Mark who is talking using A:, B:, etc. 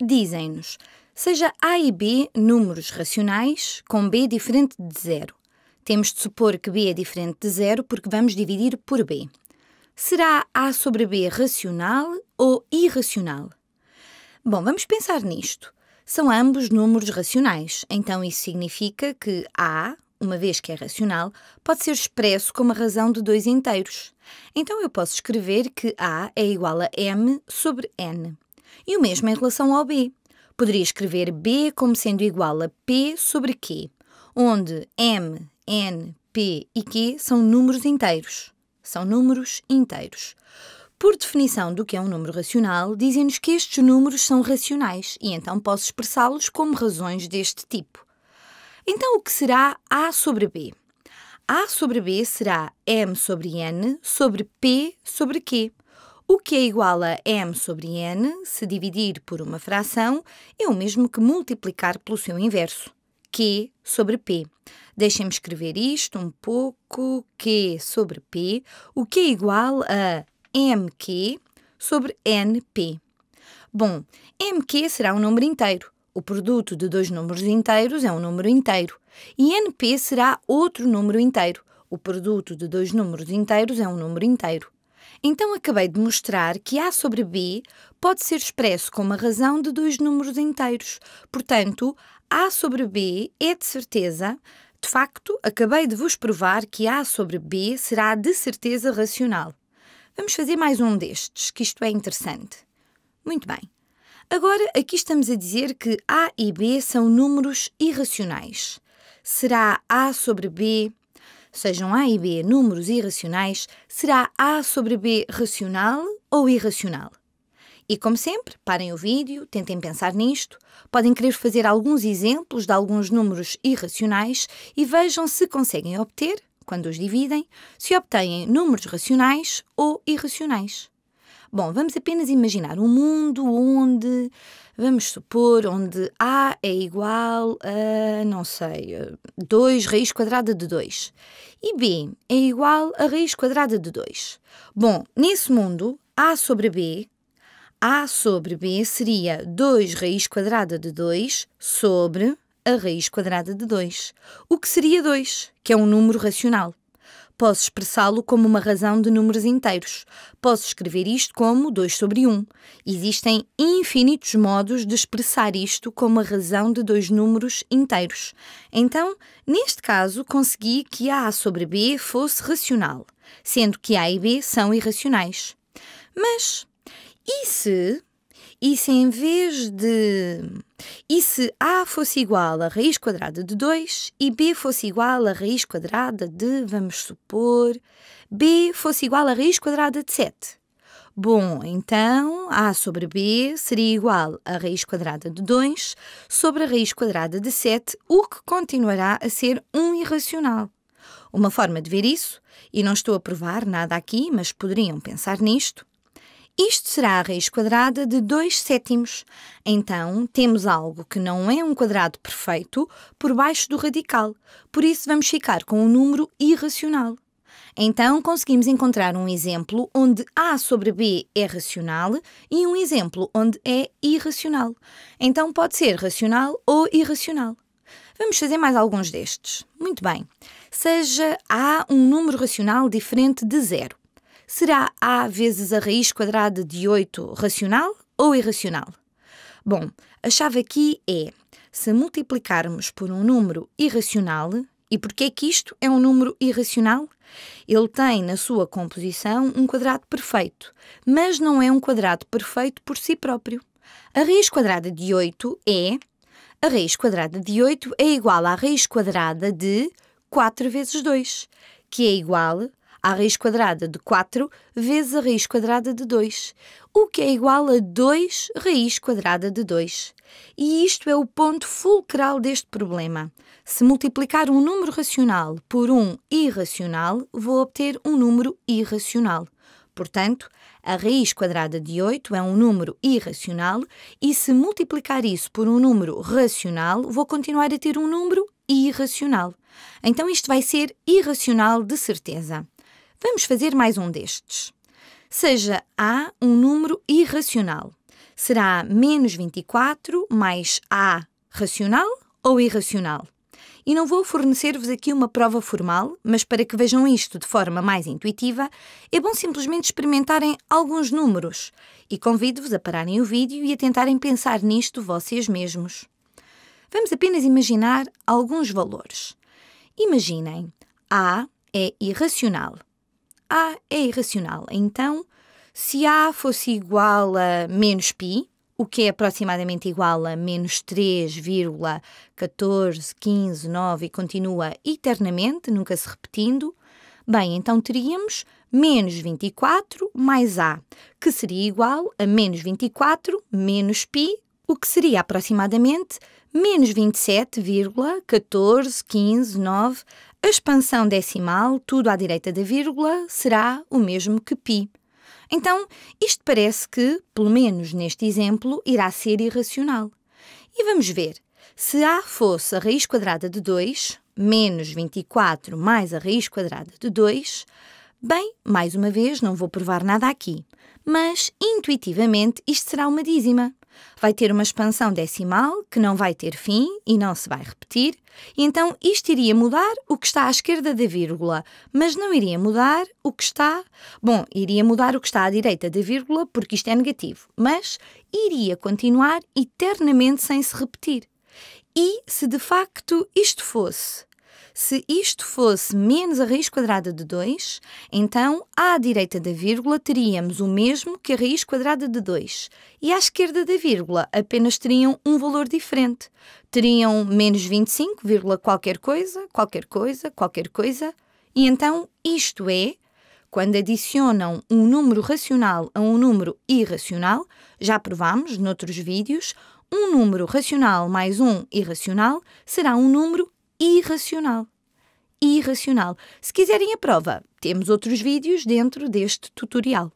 A: Dizem-nos, seja A e B números racionais com B diferente de zero. Temos de supor que B é diferente de zero porque vamos dividir por B. Será A sobre B racional ou irracional? Bom, vamos pensar nisto. São ambos números racionais, então isso significa que A, uma vez que é racional, pode ser expresso como a razão de dois inteiros. Então eu posso escrever que A é igual a m sobre n. E o mesmo em relação ao B. Poderia escrever B como sendo igual a P sobre Q, onde M, N, P e Q são números inteiros. São números inteiros. Por definição do que é um número racional, dizem-nos que estes números são racionais e então posso expressá-los como razões deste tipo. Então, o que será A sobre B? A sobre B será M sobre N sobre P sobre Q. O que é igual a m sobre n, se dividir por uma fração, é o mesmo que multiplicar pelo seu inverso, q sobre p. Deixem-me escrever isto um pouco. q sobre p, o que é igual a mq sobre np. Bom, mq será um número inteiro. O produto de dois números inteiros é um número inteiro. E np será outro número inteiro. O produto de dois números inteiros é um número inteiro. Então acabei de mostrar que A sobre B pode ser expresso com uma razão de dois números inteiros. Portanto, A sobre B é de certeza. De facto, acabei de vos provar que A sobre B será de certeza racional. Vamos fazer mais um destes, que isto é interessante. Muito bem. Agora, aqui estamos a dizer que A e B são números irracionais. Será A sobre B sejam A e B números irracionais, será A sobre B racional ou irracional? E como sempre, parem o vídeo, tentem pensar nisto, podem querer fazer alguns exemplos de alguns números irracionais e vejam se conseguem obter, quando os dividem, se obtêm números racionais ou irracionais. Bom, vamos apenas imaginar um mundo onde, vamos supor, onde A é igual a, não sei, 2 raiz quadrada de 2 e B é igual a raiz quadrada de 2. Bom, nesse mundo, A sobre B, A sobre B seria 2 raiz quadrada de 2 sobre a raiz quadrada de 2, o que seria 2, que é um número racional. Posso expressá-lo como uma razão de números inteiros. Posso escrever isto como 2 sobre 1. Existem infinitos modos de expressar isto como a razão de dois números inteiros. Então, neste caso, consegui que A sobre B fosse racional, sendo que A e B são irracionais. Mas, e se e se em vez de. E se A fosse igual a raiz quadrada de 2 e B fosse igual a raiz quadrada de, vamos supor, B fosse igual a raiz quadrada de 7? Bom, então A sobre B seria igual a raiz quadrada de 2 sobre a raiz quadrada de 7, o que continuará a ser um irracional. Uma forma de ver isso, e não estou a provar nada aqui, mas poderiam pensar nisto, isto será a raiz quadrada de 2 sétimos. Então, temos algo que não é um quadrado perfeito por baixo do radical, por isso vamos ficar com um número irracional. Então, conseguimos encontrar um exemplo onde A sobre B é racional e um exemplo onde é irracional. Então, pode ser racional ou irracional. Vamos fazer mais alguns destes. Muito bem. Seja A um número racional diferente de zero. Será A vezes a raiz quadrada de 8 racional ou irracional? Bom, a chave aqui é se multiplicarmos por um número irracional, e porquê é que isto é um número irracional? Ele tem na sua composição um quadrado perfeito, mas não é um quadrado perfeito por si próprio. A raiz quadrada de 8 é. A raiz quadrada de 8 é igual à raiz quadrada de 4 vezes 2, que é igual à raiz quadrada de 4 vezes a raiz quadrada de 2, o que é igual a 2 raiz quadrada de 2. E isto é o ponto fulcral deste problema. Se multiplicar um número racional por um irracional, vou obter um número irracional. Portanto, a raiz quadrada de 8 é um número irracional e se multiplicar isso por um número racional, vou continuar a ter um número irracional. Então isto vai ser irracional de certeza. Vamos fazer mais um destes. Seja A um número irracional. Será menos 24 mais A racional ou irracional? E não vou fornecer-vos aqui uma prova formal, mas para que vejam isto de forma mais intuitiva, é bom simplesmente experimentarem alguns números e convido-vos a pararem o vídeo e a tentarem pensar nisto vocês mesmos. Vamos apenas imaginar alguns valores. Imaginem, A é irracional. A é irracional. Então, se A fosse igual a menos π, o que é aproximadamente igual a menos 3,14159 e continua eternamente, nunca se repetindo, bem, então teríamos menos 24 mais A, que seria igual a menos 24 menos π, o que seria aproximadamente menos 27,14159 a expansão decimal, tudo à direita da vírgula, será o mesmo que π. Então, isto parece que, pelo menos neste exemplo, irá ser irracional. E vamos ver. Se A fosse a raiz quadrada de 2, menos 24 mais a raiz quadrada de 2, bem, mais uma vez, não vou provar nada aqui, mas intuitivamente isto será uma dízima. Vai ter uma expansão decimal que não vai ter fim e não se vai repetir, e então isto iria mudar o que está à esquerda da vírgula, mas não iria mudar o que está. Bom, iria mudar o que está à direita da vírgula, porque isto é negativo, mas iria continuar eternamente sem se repetir. E se de facto isto fosse se isto fosse menos a raiz quadrada de 2, então à direita da vírgula teríamos o mesmo que a raiz quadrada de 2 e à esquerda da vírgula apenas teriam um valor diferente. Teriam menos 25, qualquer coisa, qualquer coisa, qualquer coisa. E então isto é quando adicionam um número racional a um número irracional, já provamos noutros vídeos, um número racional mais um irracional será um número irracional. Irracional. Se quiserem a prova, temos outros vídeos dentro deste tutorial.